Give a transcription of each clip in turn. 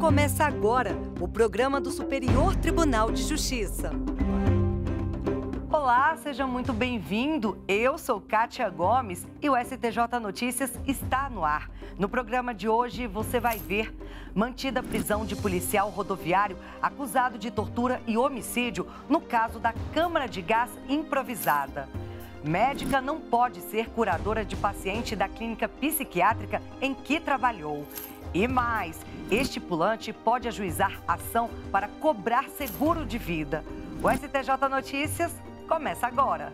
Começa agora o programa do Superior Tribunal de Justiça. Olá, seja muito bem-vindo. Eu sou Kátia Gomes e o STJ Notícias está no ar. No programa de hoje você vai ver mantida a prisão de policial rodoviário acusado de tortura e homicídio no caso da câmara de gás improvisada. Médica não pode ser curadora de paciente da clínica psiquiátrica em que trabalhou. E mais, estipulante pode ajuizar ação para cobrar seguro de vida. O STJ Notícias começa agora.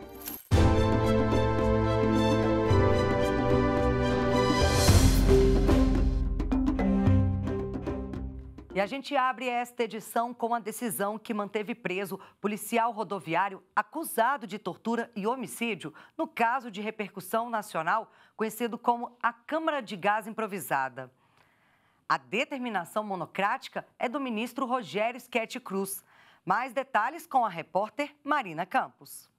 E a gente abre esta edição com a decisão que manteve preso policial rodoviário acusado de tortura e homicídio no caso de repercussão nacional conhecido como a Câmara de Gás Improvisada. A determinação monocrática é do ministro Rogério Schetti Cruz. Mais detalhes com a repórter Marina Campos.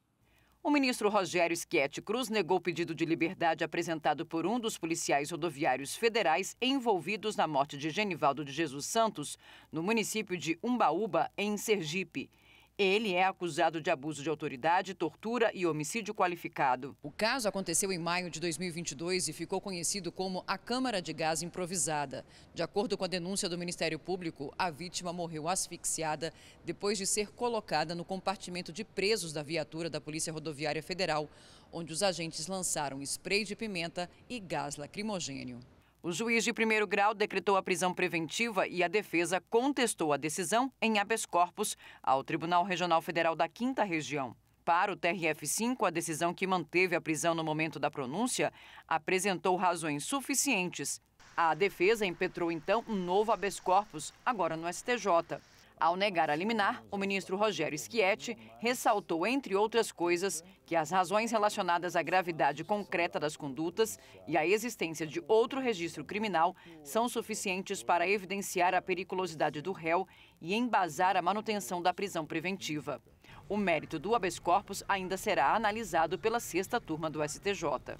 O ministro Rogério Schietti Cruz negou o pedido de liberdade apresentado por um dos policiais rodoviários federais envolvidos na morte de Genivaldo de Jesus Santos, no município de Umbaúba, em Sergipe. Ele é acusado de abuso de autoridade, tortura e homicídio qualificado. O caso aconteceu em maio de 2022 e ficou conhecido como a Câmara de Gás Improvisada. De acordo com a denúncia do Ministério Público, a vítima morreu asfixiada depois de ser colocada no compartimento de presos da viatura da Polícia Rodoviária Federal, onde os agentes lançaram spray de pimenta e gás lacrimogênio. O juiz de primeiro grau decretou a prisão preventiva e a defesa contestou a decisão em habeas corpus ao Tribunal Regional Federal da Quinta Região. Para o TRF-5, a decisão que manteve a prisão no momento da pronúncia apresentou razões suficientes. A defesa impetrou então um novo habeas corpus, agora no STJ. Ao negar a liminar, o ministro Rogério Schietti ressaltou, entre outras coisas, que as razões relacionadas à gravidade concreta das condutas e à existência de outro registro criminal são suficientes para evidenciar a periculosidade do réu e embasar a manutenção da prisão preventiva. O mérito do habeas corpus ainda será analisado pela sexta turma do STJ.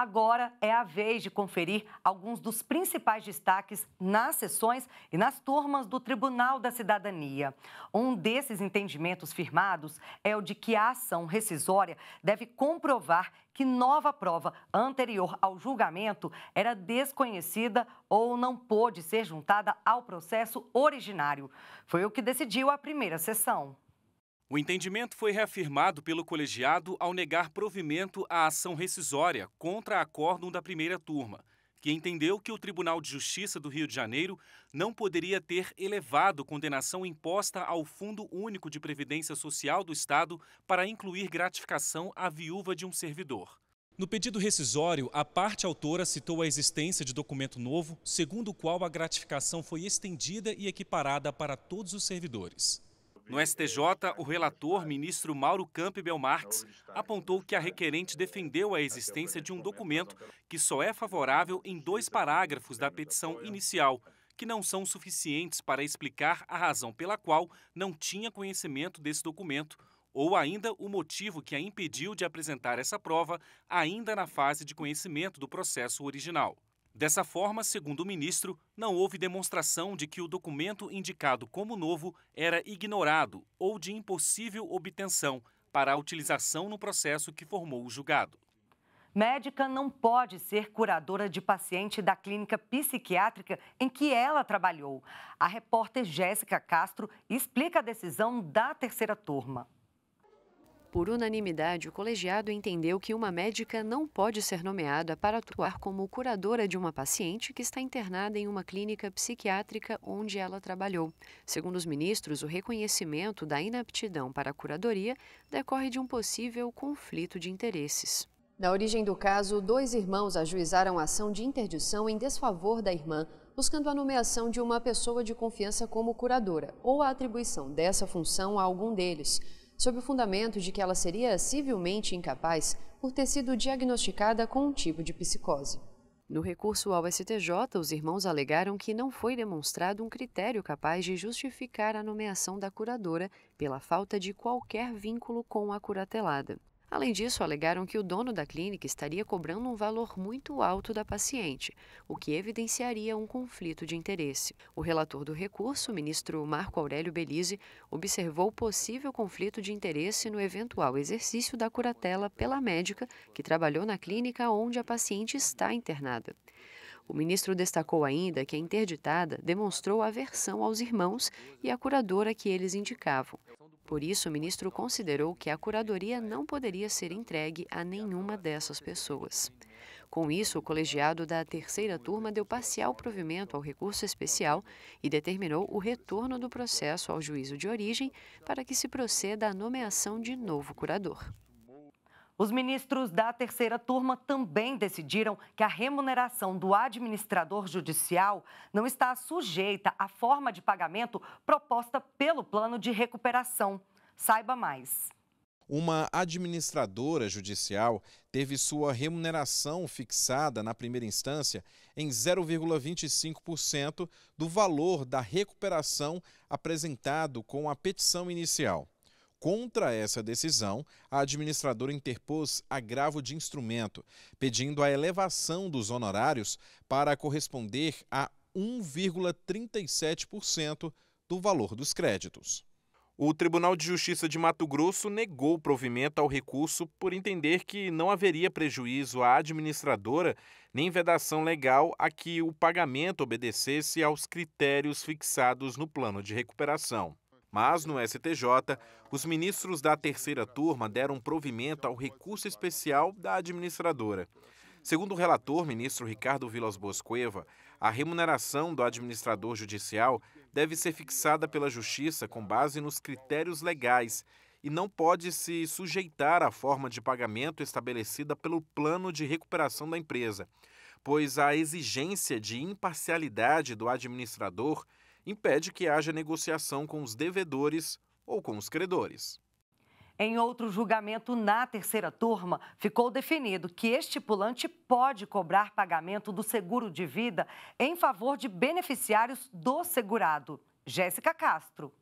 Agora é a vez de conferir alguns dos principais destaques nas sessões e nas turmas do Tribunal da Cidadania. Um desses entendimentos firmados é o de que a ação rescisória deve comprovar que nova prova anterior ao julgamento era desconhecida ou não pôde ser juntada ao processo originário. Foi o que decidiu a primeira sessão. O entendimento foi reafirmado pelo colegiado ao negar provimento à ação rescisória contra acórdão da primeira turma, que entendeu que o Tribunal de Justiça do Rio de Janeiro não poderia ter elevado condenação imposta ao Fundo Único de Previdência Social do Estado para incluir gratificação à viúva de um servidor. No pedido rescisório, a parte autora citou a existência de documento novo, segundo o qual a gratificação foi estendida e equiparada para todos os servidores. No STJ, o relator, ministro Mauro Campbell Marx, apontou que a requerente defendeu a existência de um documento que só é favorável em dois parágrafos da petição inicial, que não são suficientes para explicar a razão pela qual não tinha conhecimento desse documento ou ainda o motivo que a impediu de apresentar essa prova ainda na fase de conhecimento do processo original. Dessa forma, segundo o ministro, não houve demonstração de que o documento indicado como novo era ignorado ou de impossível obtenção para a utilização no processo que formou o julgado. Médica não pode ser curadora de paciente da clínica psiquiátrica em que ela trabalhou. A repórter Jéssica Castro explica a decisão da terceira turma. Por unanimidade, o colegiado entendeu que uma médica não pode ser nomeada para atuar como curadora de uma paciente que está internada em uma clínica psiquiátrica onde ela trabalhou. Segundo os ministros, o reconhecimento da inaptidão para a curadoria decorre de um possível conflito de interesses. Na origem do caso, dois irmãos ajuizaram ação de interdição em desfavor da irmã, buscando a nomeação de uma pessoa de confiança como curadora ou a atribuição dessa função a algum deles sob o fundamento de que ela seria civilmente incapaz por ter sido diagnosticada com um tipo de psicose. No recurso ao STJ, os irmãos alegaram que não foi demonstrado um critério capaz de justificar a nomeação da curadora pela falta de qualquer vínculo com a curatelada. Além disso, alegaram que o dono da clínica estaria cobrando um valor muito alto da paciente, o que evidenciaria um conflito de interesse. O relator do recurso, ministro Marco Aurélio Belize, observou possível conflito de interesse no eventual exercício da curatela pela médica que trabalhou na clínica onde a paciente está internada. O ministro destacou ainda que a interditada demonstrou aversão aos irmãos e à curadora que eles indicavam. Por isso, o ministro considerou que a curadoria não poderia ser entregue a nenhuma dessas pessoas. Com isso, o colegiado da terceira turma deu parcial provimento ao recurso especial e determinou o retorno do processo ao juízo de origem para que se proceda à nomeação de novo curador. Os ministros da terceira turma também decidiram que a remuneração do administrador judicial não está sujeita à forma de pagamento proposta pelo plano de recuperação. Saiba mais. Uma administradora judicial teve sua remuneração fixada na primeira instância em 0,25% do valor da recuperação apresentado com a petição inicial. Contra essa decisão, a administradora interpôs agravo de instrumento, pedindo a elevação dos honorários para corresponder a 1,37% do valor dos créditos. O Tribunal de Justiça de Mato Grosso negou o provimento ao recurso por entender que não haveria prejuízo à administradora nem vedação legal a que o pagamento obedecesse aos critérios fixados no plano de recuperação. Mas, no STJ, os ministros da terceira turma deram provimento ao recurso especial da administradora. Segundo o relator, ministro Ricardo Vilas Boas Cueva, a remuneração do administrador judicial deve ser fixada pela Justiça com base nos critérios legais e não pode se sujeitar à forma de pagamento estabelecida pelo plano de recuperação da empresa, pois a exigência de imparcialidade do administrador impede que haja negociação com os devedores ou com os credores. Em outro julgamento na terceira turma, ficou definido que estipulante pode cobrar pagamento do seguro de vida em favor de beneficiários do segurado. Jéssica Castro.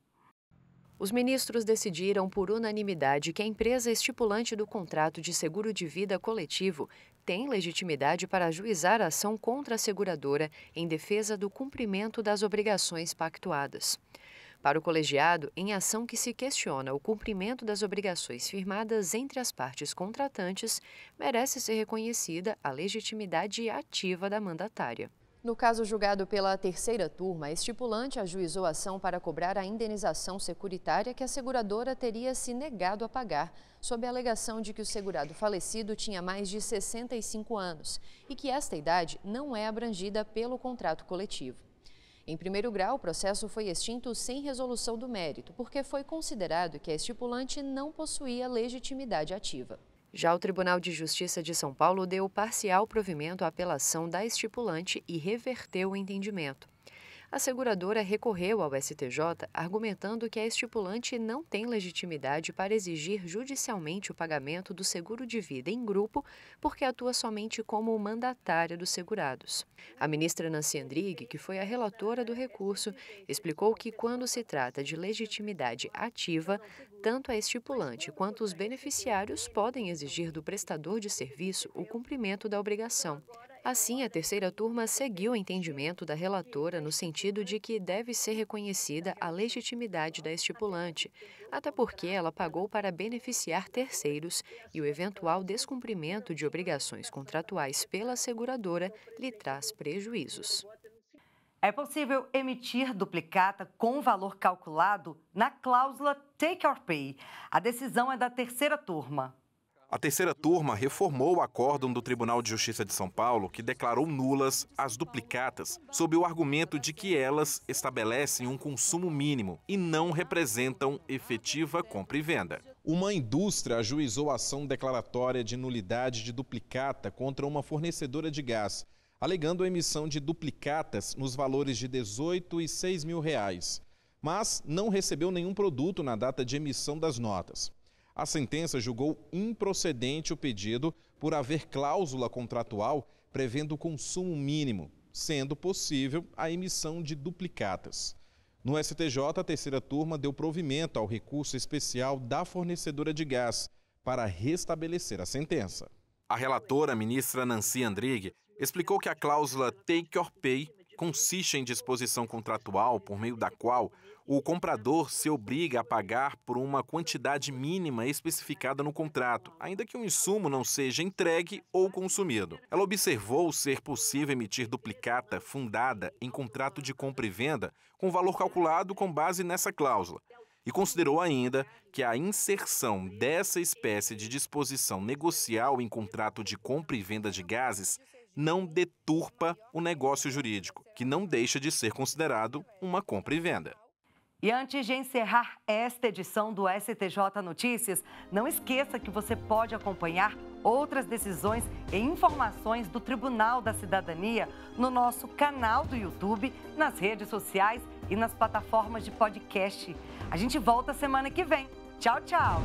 Os ministros decidiram por unanimidade que a empresa estipulante do contrato de seguro de vida coletivo tem legitimidade para ajuizar a ação contra a seguradora em defesa do cumprimento das obrigações pactuadas. Para o colegiado, em ação que se questiona o cumprimento das obrigações firmadas entre as partes contratantes, merece ser reconhecida a legitimidade ativa da mandatária. No caso julgado pela terceira turma, a estipulante ajuizou a ação para cobrar a indenização securitária que a seguradora teria se negado a pagar, sob a alegação de que o segurado falecido tinha mais de 65 anos e que esta idade não é abrangida pelo contrato coletivo. Em primeiro grau, o processo foi extinto sem resolução do mérito, porque foi considerado que a estipulante não possuía legitimidade ativa. Já o Tribunal de Justiça de São Paulo deu parcial provimento à apelação da estipulante e reverteu o entendimento. A seguradora recorreu ao STJ, argumentando que a estipulante não tem legitimidade para exigir judicialmente o pagamento do seguro de vida em grupo, porque atua somente como mandatária dos segurados. A ministra Nancy Andrighi, que foi a relatora do recurso, explicou que quando se trata de legitimidade ativa, tanto a estipulante quanto os beneficiários podem exigir do prestador de serviço o cumprimento da obrigação. Assim, a terceira turma seguiu o entendimento da relatora no sentido de que deve ser reconhecida a legitimidade da estipulante, até porque ela pagou para beneficiar terceiros e o eventual descumprimento de obrigações contratuais pela seguradora lhe traz prejuízos. É possível emitir duplicata com valor calculado na cláusula Take or Pay. A decisão é da terceira turma. A terceira turma reformou o acórdão do Tribunal de Justiça de São Paulo, que declarou nulas as duplicatas, sob o argumento de que elas estabelecem um consumo mínimo e não representam efetiva compra e venda. Uma indústria ajuizou ação declaratória de nulidade de duplicata contra uma fornecedora de gás, alegando a emissão de duplicatas nos valores de 18 e 6 mil reais, mas não recebeu nenhum produto na data de emissão das notas. A sentença julgou improcedente o pedido por haver cláusula contratual prevendo o consumo mínimo, sendo possível a emissão de duplicatas. No STJ, a terceira turma deu provimento ao recurso especial da fornecedora de gás para restabelecer a sentença. A relatora, a ministra Nancy Andrighi, explicou que a cláusula take or pay consiste em disposição contratual por meio da qual o comprador se obriga a pagar por uma quantidade mínima especificada no contrato, ainda que o um insumo não seja entregue ou consumido. Ela observou ser possível emitir duplicata fundada em contrato de compra e venda com valor calculado com base nessa cláusula e considerou ainda que a inserção dessa espécie de disposição negocial em contrato de compra e venda de gases não deturpa o negócio jurídico, que não deixa de ser considerado uma compra e venda. E antes de encerrar esta edição do STJ Notícias, não esqueça que você pode acompanhar outras decisões e informações do Tribunal da Cidadania no nosso canal do YouTube, nas redes sociais e nas plataformas de podcast. A gente volta semana que vem. Tchau, tchau!